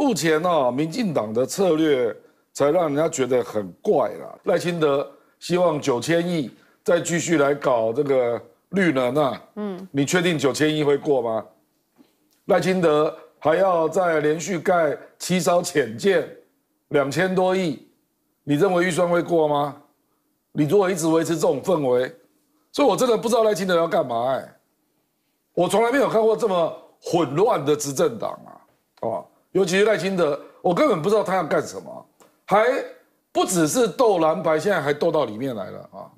目前呢，民进党的策略才让人家觉得很怪啦。赖清德希望九千亿再继续来搞这个绿能啊，嗯，你确定九千亿会过吗？赖清德还要再连续盖七艘浅舰，两千多亿，你认为预算会过吗？你如果一直维持这种氛围，所以我真的不知道赖清德要干嘛。哎，我从来没有看过这么混乱的执政党啊，哦。尤其是赖清德，我根本不知道他要干什么，还不只是斗蓝白，现在还斗到里面来了啊！